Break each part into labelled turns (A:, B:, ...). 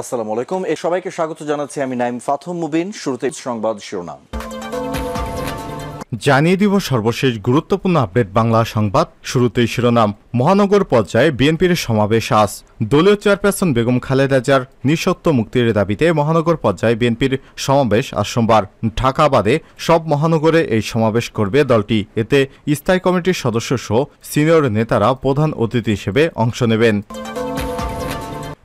A: আসসালামু আলাইকুম এ সবাইকে স্বাগত জানাচ্ছি আমি নাইম ফাথম মুবিন শুরুতে সংবাদ শিরোনাম জানিয়ে দিব সর্বশেষ গুরুত্বপূর্ণ আপডেট বাংলা সংবাদ শুরুতেই শিরোনাম মহানগর পর্যায়ে বিএনপির সমাবেশ আজ দলীয় চেয়ারপারসন বেগম খালেদা মুক্তির দাবিতে মহানগর পর্যায়ে বিএনপির সমাবেশ আজ সোমবার ঢাকা বাদে সব মহানগরে এই সমাবেশ করবে দলটি এতে স্থায়ী কমিটির সদস্য সহ সিনিয়র নেতারা প্রধান অতিথি হিসেবে অংশ নেবেন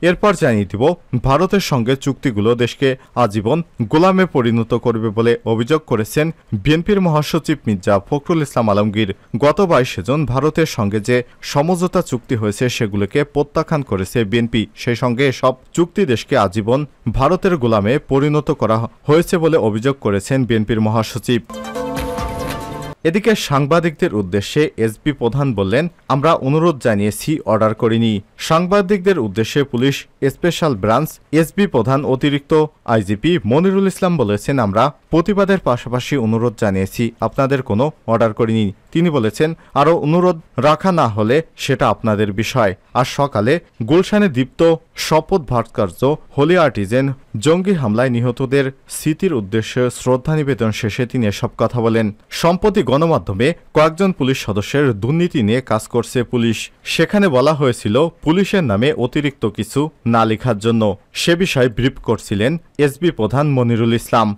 A: এরপর জানিয়ে দিব ভারতের সঙ্গে চুক্তিগুলো দেশকে আজীবন গোলামে পরিণত করবে বলে অভিযোগ করেছেন বিএনপির মহাসচিব মির্জা ফখরুল ইসলাম আলমগীর গত বাইশে জন ভারতের সঙ্গে যে সমঝোতা চুক্তি হয়েছে সেগুলোকে প্রত্যাখ্যান করেছে বিএনপি সেই সঙ্গে সব চুক্তি দেশকে আজীবন ভারতের গোলামে পরিণত করা হয়েছে বলে অভিযোগ করেছেন বিএনপির মহাসচিব এদিকে সাংবাদিকদের উদ্দেশ্যে এসপি প্রধান বললেন আমরা অনুরোধ জানিয়েছি অর্ডার করিনি সাংবাদিকদের উদ্দেশ্যে পুলিশ স্পেশাল ব্রাঞ্চ এসপি প্রধান অতিরিক্ত আইজিপি মনিরুল ইসলাম বলেছেন আমরা প্রতিবাদের পাশাপাশি অনুরোধ জানিয়েছি আপনাদের কোনো অর্ডার করিনি তিনি বলেছেন আরও অনুরোধ রাখা না হলে সেটা আপনাদের বিষয় আর সকালে গুলশানে দীপ্ত শপথ ভাটকার্য হোলি আর্টিজেন জঙ্গি হামলায় নিহতদের স্মৃতির উদ্দেশ্যে শ্রদ্ধা নিবেদন শেষে তিনি এসব কথা বলেন সম্প্রতি গণমাধ্যমে কয়েকজন পুলিশ সদস্যের দুর্নীতি নিয়ে কাজ করছে পুলিশ সেখানে বলা হয়েছিল পুলিশের নামে অতিরিক্ত কিছু না লেখার জন্য সে বিষয়ে ব্রিফ করছিলেন এসবি প্রধান মনিরুল ইসলাম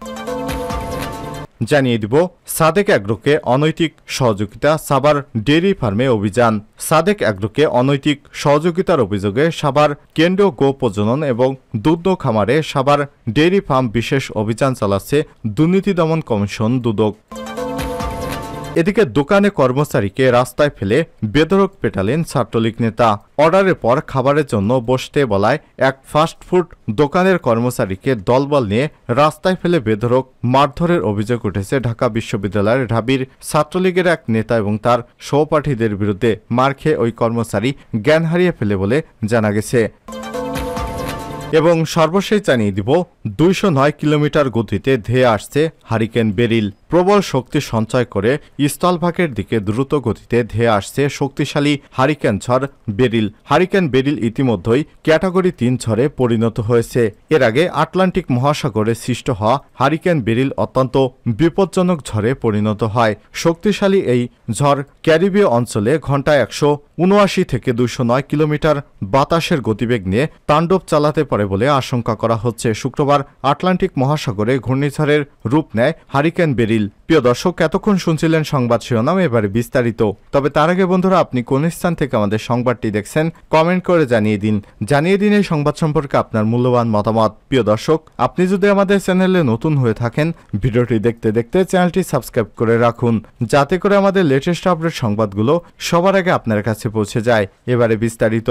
A: জানিয়ে দিব সাদেক অ্যাগ্রোকে অনৈতিক সহযোগিতা সাবার ডেয়ারি ফার্মে অভিযান সাদেক অ্যাগ্রোকে অনৈতিক সহযোগিতার অভিযোগে সাবার কেন্দ্রীয় গো প্রজনন এবং দুধ খামারে সাবার ডেয়ারি ফার্ম বিশেষ অভিযান চালাচ্ছে দুর্নীতি দমন কমিশন দুদক এদিকে দোকানে কর্মচারীকে রাস্তায় ফেলে বেদরক পেটালেন ছাত্রলীগ নেতা অর্ডারের পর খাবারের জন্য বসতে বলায় এক ফাস্টফুড দোকানের কর্মচারীকে দলবল নিয়ে রাস্তায় ফেলে বেধরক মারধরের অভিযোগ উঠেছে ঢাকা বিশ্ববিদ্যালয়ের ঢাবির ছাত্রলীগের এক নেতা এবং তার সহপাঠীদের বিরুদ্ধে মার খেয়ে ওই কর্মচারী জ্ঞান হারিয়ে ফেলে বলে জানা গেছে এবং সর্বশেষ জানিয়ে দিব দুইশো নয় কিলোমিটার গতিতে ধেয়ে আসছে হারিকেন বেরিল প্রবল শক্তি সঞ্চয় করে স্থলভাগের দিকে দ্রুত গতিতে ধেয়ে আসছে শক্তিশালী হারিকেন ঝড় বেরিল হারিকেন বেরিল ইতিমধ্যেই ক্যাটাগরি তিন ঝড়ে পরিণত হয়েছে এর আগে আটলান্টিক মহাসাগরে সৃষ্ট হওয়া হারিকেন বেরিল অত্যন্ত বিপজ্জনক ঝড়ে পরিণত হয় শক্তিশালী এই ঝড় ক্যারিবীয় অঞ্চলে ঘন্টায় একশো উনআশি থেকে দুশো নয় কিলোমিটার বাতাসের গতিবেগ নিয়ে তাণ্ডব চালাতে পারে পারে বলে আশঙ্কা করা হচ্ছে শুক্রবার আটলান্টিক মহাসাগরে ঘূর্ণিঝড়ের রূপ নেয় হারিকেন বেরিল প্রিয় দর্শক এতক্ষণ শুনছিলেন সংবাদ শিরোনাম এবারে বিস্তারিত তবে তার আগে বন্ধুরা আপনি কোন স্থান থেকে আমাদের সংবাদটি দেখছেন কমেন্ট করে জানিয়ে দিন জানিয়ে দিন এই সংবাদ সম্পর্কে আপনার মূল্যবান মতামত প্রিয় দর্শক আপনি যদি আমাদের চ্যানেলে নতুন হয়ে থাকেন ভিডিওটি দেখতে দেখতে চ্যানেলটি সাবস্ক্রাইব করে রাখুন যাতে করে আমাদের লেটেস্ট আপডেট সংবাদগুলো সবার আগে আপনার কাছে পৌঁছে যায় এবারে বিস্তারিত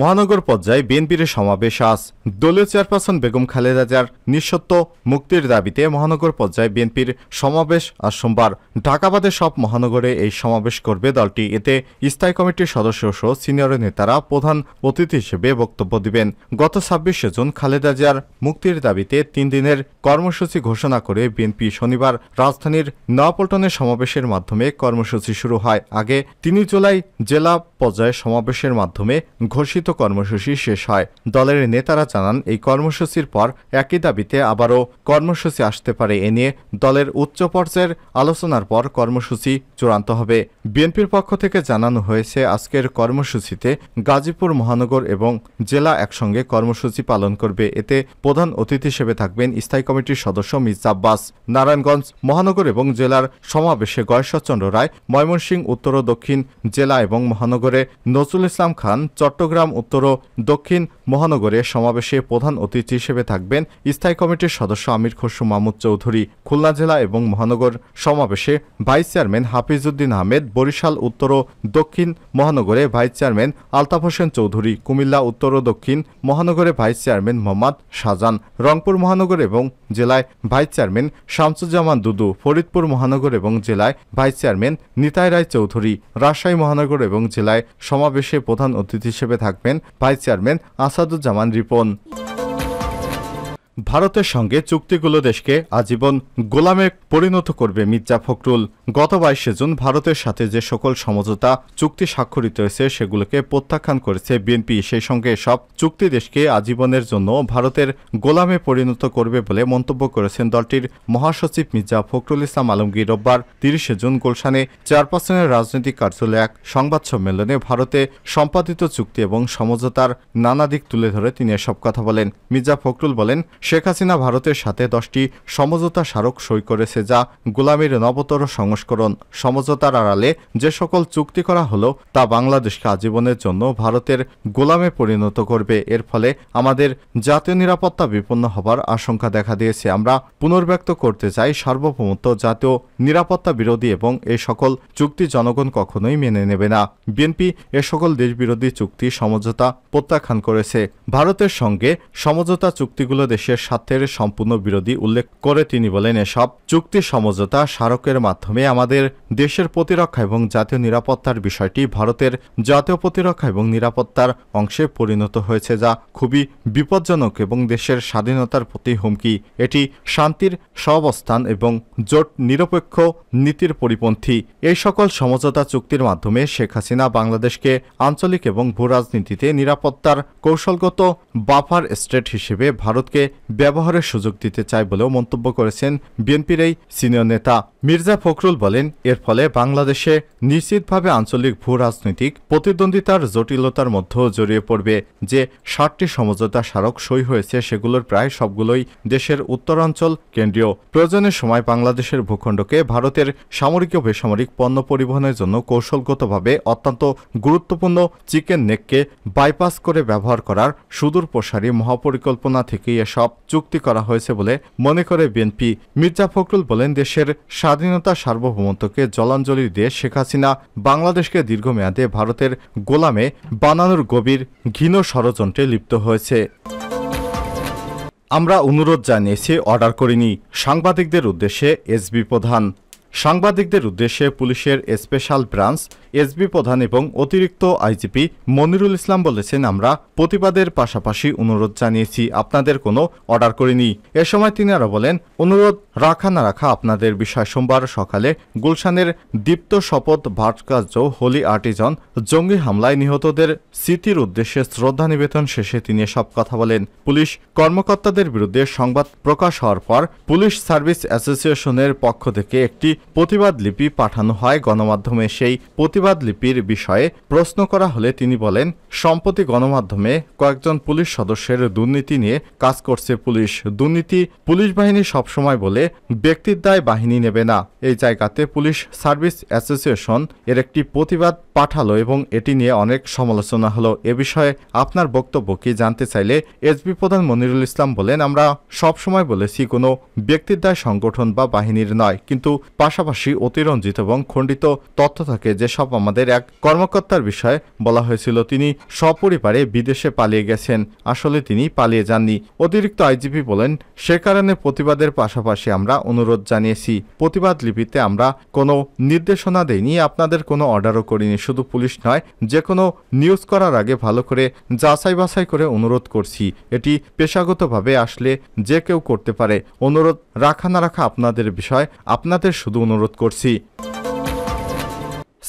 A: মহানগর পর্যায়ে বিএনপির সমাবেশ আজ দলীয় চেয়ারপারসন বেগম খালেদা জার নিঃসত্ব মুক্তির দাবিতে মহানগর পর্যায়ে বিএনপির সমাবেশ আজ সোমবার ঢাকাবাদে সব মহানগরে এই সমাবেশ করবে দলটি এতে স্থায়ী কমিটির সদস্য সহ সিনিয়র নেতারা প্রধান অতিথি হিসেবে বক্তব্য দিবেন গত ছাব্বিশে জুন খালেদা জিয়ার মুক্তির দাবিতে তিন দিনের কর্মসূচি ঘোষণা করে বিএনপি শনিবার রাজধানীর নয়াপল্টনে সমাবেশের মাধ্যমে কর্মসূচি শুরু হয় আগে তিনি জুলাই জেলা পর্যায়ে সমাবেশের মাধ্যমে ঘোষিত সমন্বিত কর্মসূচি শেষ হয় দলের নেতারা জানান এই কর্মসূচির পর একই দাবিতে আবারও কর্মসূচি আসতে পারে এ নিয়ে দলের উচ্চ পর্যায়ের আলোচনার পর কর্মসূচি চূড়ান্ত হবে বিএনপির পক্ষ থেকে জানানো হয়েছে আজকের কর্মসূচিতে গাজীপুর মহানগর এবং জেলা একসঙ্গে কর্মসূচি পালন করবে এতে প্রধান অতিথি হিসেবে থাকবেন স্থায়ী কমিটির সদস্য মির্জাব্বাস আব্বাস নারায়ণগঞ্জ মহানগর এবং জেলার সমাবেশে গয়েশ্বরচন্দ্র রায় ময়মনসিংহ উত্তর ও দক্ষিণ জেলা এবং মহানগরে নজরুল ইসলাম খান চট্টগ্রাম উত্তর ও দক্ষিণ মহানগরে সমাবেশে প্রধান অতিথি হিসেবে থাকবেন স্থায়ী কমিটির সদস্য আমির খসরু মাহমুদ চৌধুরী খুলনা জেলা এবং মহানগর সমাবেশে ভাইস চেয়ারম্যান হাফিজউদ্দিন আহমেদ বরিশাল উত্তর ও দক্ষিণ মহানগরে ভাইস চেয়ারম্যান আলতাফ হোসেন চৌধুরী কুমিল্লা উত্তর ও দক্ষিণ মহানগরে ভাইস চেয়ারম্যান মোহাম্মদ শাহজান রংপুর মহানগর এবং জেলায় ভাইস চেয়ারম্যান শামসুজ্জামান দুদু ফরিদপুর মহানগর এবং জেলায় ভাইস চেয়ারম্যান নিতাই রায় চৌধুরী রাজশাহী মহানগর এবং জেলায় সমাবেশে প্রধান অতিথি হিসেবে থাকবেন থাকবেন ভাইস চেয়ারম্যান আসাদুজ্জামান রিপন ভারতের সঙ্গে চুক্তিগুলো দেশকে আজীবন গোলামে পরিণত করবে মির্জা ফখরুল গত বাইশে জুন ভারতের সাথে যে সকল সমঝোতা চুক্তি স্বাক্ষরিত হয়েছে সেগুলোকে প্রত্যাখ্যান করেছে বিএনপি সেই সঙ্গে সব চুক্তি দেশকে আজীবনের জন্য ভারতের গোলামে পরিণত করবে বলে মন্তব্য করেছেন দলটির মহাসচিব মির্জা ফখরুল ইসলাম আলমগীর রোববার তিরিশে জুন গুলশানে চেয়ারপারসনের রাজনৈতিক কার্যালয়ে এক সংবাদ সম্মেলনে ভারতে সম্পাদিত চুক্তি এবং সমঝোতার নানা দিক তুলে ধরে তিনি এসব কথা বলেন মির্জা ফখরুল বলেন শেখ হাসিনা ভারতের সাথে দশটি সমঝোতা স্মারক সই করেছে যা গোলামের নবতর সংস্করণ সমঝোতার আড়ালে যে সকল চুক্তি করা হলো তা বাংলাদেশকে আজীবনের জন্য ভারতের গোলামে পরিণত করবে এর ফলে আমাদের জাতীয় নিরাপত্তা বিপন্ন হবার আশঙ্কা দেখা দিয়েছে আমরা পুনর্ব্যক্ত করতে চাই সার্বভৌমত্ব জাতীয় নিরাপত্তা বিরোধী এবং এ সকল চুক্তি জনগণ কখনোই মেনে নেবে না বিএনপি এ সকল দেশবিরোধী চুক্তি সমঝোতা প্রত্যাখ্যান করেছে ভারতের সঙ্গে সমঝোতা চুক্তিগুলো দেশে দেশের স্বার্থের সম্পূর্ণ বিরোধী উল্লেখ করে তিনি বলেন এসব চুক্তি সমঝোতা স্মারকের মাধ্যমে আমাদের দেশের প্রতিরক্ষা এবং জাতীয় নিরাপত্তার বিষয়টি ভারতের জাতীয় প্রতিরক্ষা এবং নিরাপত্তার অংশে পরিণত হয়েছে যা খুবই বিপজ্জনক এবং দেশের স্বাধীনতার প্রতি হুমকি এটি শান্তির সবস্থান এবং জোট নিরপেক্ষ নীতির পরিপন্থী এই সকল সমঝোতা চুক্তির মাধ্যমে শেখ হাসিনা বাংলাদেশকে আঞ্চলিক এবং ভূরাজনীতিতে নিরাপত্তার কৌশলগত বাফার স্টেট হিসেবে ভারতকে ব্যবহারের সুযোগ দিতে চায় বলেও মন্তব্য করেছেন বিএনপির এই সিনিয়র নেতা মির্জা ফখরুল বলেন এর ফলে বাংলাদেশে নিশ্চিতভাবে আঞ্চলিক ভূ রাজনৈতিক প্রতিদ্বন্দ্বিতার জটিলতার মধ্যেও জড়িয়ে পড়বে যে ষাটটি সমঝোতা স্মারক সই হয়েছে সেগুলোর প্রায় সবগুলোই দেশের উত্তরাঞ্চল কেন্দ্রীয় প্রয়োজনের সময় বাংলাদেশের ভূখণ্ডকে ভারতের সামরিক ও বেসামরিক পণ্য পরিবহনের জন্য কৌশলগতভাবে অত্যন্ত গুরুত্বপূর্ণ চিকেন নেককে বাইপাস করে ব্যবহার করার সুদূর প্রসারী মহাপরিকল্পনা থেকেই এসব চুক্তি করা হয়েছে বলে মনে করে বিএনপি মির্জা ফখরুল বলেন দেশের স্বাধীনতা সার্বভৌমত্বকে জলাঞ্জলি দিয়ে শেখ হাসিনা বাংলাদেশকে দীর্ঘমেয়াদে ভারতের গোলামে বানানোর গভীর ঘৃণ ষড়যন্ত্রে লিপ্ত হয়েছে আমরা অনুরোধ জানিয়েছি অর্ডার করিনি সাংবাদিকদের উদ্দেশ্যে এসবি প্রধান সাংবাদিকদের উদ্দেশ্যে পুলিশের স্পেশাল ব্রাঞ্চ এসবি প্রধান এবং অতিরিক্ত আইজিপি মনিরুল ইসলাম বলেছেন আমরা প্রতিবাদের পাশাপাশি অনুরোধ জানিয়েছি আপনাদের কোনো অর্ডার করিনি এ সময় তিনি আরও বলেন অনুরোধ রাখা না রাখা আপনাদের বিষয় সোমবার সকালে গুলশানের দীপ্ত শপথ ভাটকার্য হোলি আর্টিজন জঙ্গি হামলায় নিহতদের স্মৃতির উদ্দেশ্যে শ্রদ্ধা নিবেদন শেষে তিনি সব কথা বলেন পুলিশ কর্মকর্তাদের বিরুদ্ধে সংবাদ প্রকাশ হওয়ার পর পুলিশ সার্ভিস অ্যাসোসিয়েশনের পক্ষ থেকে একটি প্রতিবাদ লিপি পাঠানো হয় গণমাধ্যমে সেই প্রতিবাদ লিপির বিষয়ে প্রশ্ন করা হলে তিনি বলেন সম্প্রতি গণমাধ্যমে কয়েকজন পুলিশ সদস্যের দুর্নীতি নিয়ে কাজ করছে পুলিশ দুর্নীতি পুলিশ বাহিনী সবসময় বলে ব্যক্তির দায় বাহিনী নেবে না এই জায়গাতে পুলিশ সার্ভিস অ্যাসোসিয়েশন এর একটি প্রতিবাদ পাঠালো এবং এটি নিয়ে অনেক সমালোচনা হলো এ বিষয়ে আপনার বক্তব্য কি জানতে চাইলে এসবি প্রধান মনিরুল ইসলাম বলেন আমরা সবসময় বলেছি কোনো ব্যক্তির দায় সংগঠন বা বাহিনীর নয় কিন্তু পাশ পাশাপাশি অতিরঞ্জিত এবং খণ্ডিত তথ্য থাকে যেসব আমাদের এক কর্মকর্তার বিষয়ে বলা হয়েছিল তিনি সপরিবারে বিদেশে পালিয়ে গেছেন আসলে তিনি পালিয়ে যাননি অতিরিক্ত আইজিপি বলেন সে কারণে প্রতিবাদের পাশাপাশি আমরা অনুরোধ জানিয়েছি প্রতিবাদ লিপিতে আমরা কোনো নির্দেশনা দেইনি আপনাদের কোনো অর্ডারও করিনি শুধু পুলিশ নয় যে কোনো নিউজ করার আগে ভালো করে যাচাই বাছাই করে অনুরোধ করছি এটি পেশাগতভাবে আসলে যে কেউ করতে পারে অনুরোধ রাখা না রাখা আপনাদের বিষয় আপনাদের শুধু অনুরোধ করছি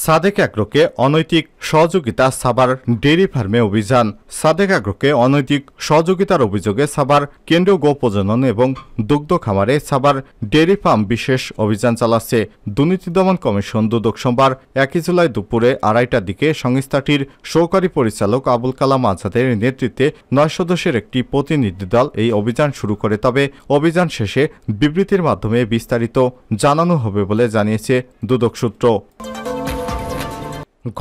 A: সাদেক আগ্রকে অনৈতিক সহযোগিতা সাবার ডেরি ফার্মে অভিযান সাদেক আগ্রকে অনৈতিক সহযোগিতার অভিযোগে সাবার কেন্দ্রীয় গো প্রজনন এবং দুগ্ধ খামারে সাবার ডেয়ারি ফার্ম বিশেষ অভিযান চালাচ্ছে দুর্নীতি দমন কমিশন দুদক সোমবার একই জুলাই দুপুরে আড়াইটার দিকে সংস্থাটির সহকারী পরিচালক আবুল কালাম আজাদের নেতৃত্বে নয় সদস্যের একটি প্রতিনিধি দল এই অভিযান শুরু করে তবে অভিযান শেষে বিবৃতির মাধ্যমে বিস্তারিত জানানো হবে বলে জানিয়েছে দুদক সূত্র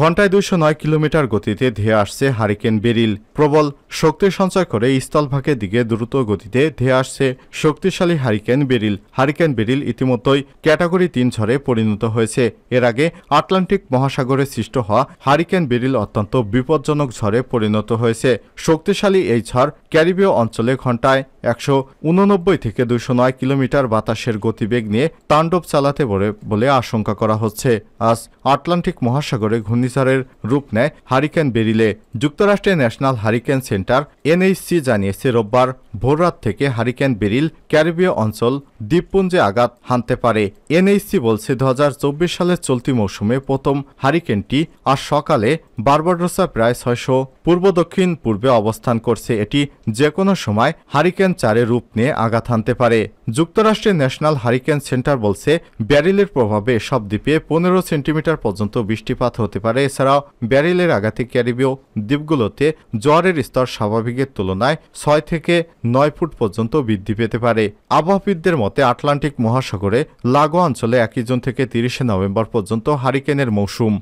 A: ঘন্টায় দুইশো নয় কিলোমিটার গতিতে ধেয়ে আসছে হারিকেন বেরিল প্রবল শক্তি সঞ্চয় করে স্থলভাগের দিকে দ্রুত গতিতে ধেয়ে আসছে শক্তিশালী হারিকেন বেরিল হারিকেন বেরিল ইতিমধ্যেই ক্যাটাগরি তিন ঝড়ে পরিণত হয়েছে এর আগে আটলান্টিক মহাসাগরে সৃষ্ট হওয়া হারিকেন বেরিল অত্যন্ত বিপজ্জনক ঝড়ে পরিণত হয়েছে শক্তিশালী এই ঝড় ক্যারিবীয় অঞ্চলে ঘন্টায় একশো উননব্বই থেকে দুশো নয় কিলোমিটার বাতাসের গতিবেগ নিয়ে তাণ্ডব চালাতে বলে আশঙ্কা করা হচ্ছে আজ আটলান্টিক মহাসাগরে ঘূর্ণিঝড়ের রূপ নেয় হারিকেন বেরিলে যুক্তরাষ্ট্রের ন্যাশনাল হারিকেন সেন্টার এনএইচসি জানিয়েছে রোববার ভোররাত থেকে হারিকেন বেরিল ক্যারিবীয় অঞ্চল দ্বীপপুঞ্জে আঘাত হানতে পারে এনএইচসি বলছে দু হাজার চব্বিশ সালের চলতি মৌসুমে প্রথম হারিকেনটি আজ সকালে বার্বাডোসা প্রায় ছয়শো পূর্ব দক্ষিণ পূর্বে অবস্থান করছে এটি যে কোনো সময় হারিকেন চারে রূপ নিয়ে আঘাত হানতে পারে যুক্তরাষ্ট্রের ন্যাশনাল হারিকেন সেন্টার বলছে ব্যারিলের প্রভাবে সব দ্বীপে পনেরো সেন্টিমিটার পর্যন্ত বৃষ্টিপাত হতে পারে এছাড়াও ব্যারিলের আঘাতে ক্যারিবীয় দ্বীপগুলোতে জোয়ারের স্তর স্বাভাবিকের তুলনায় ছয় থেকে নয় ফুট পর্যন্ত বৃদ্ধি পেতে পারে আবহাওয়িদদের মতে আটলান্টিক মহাসাগরে লাগোয়া অঞ্চলে একই জুন থেকে তিরিশে নভেম্বর পর্যন্ত হারিকেনের মৌসুম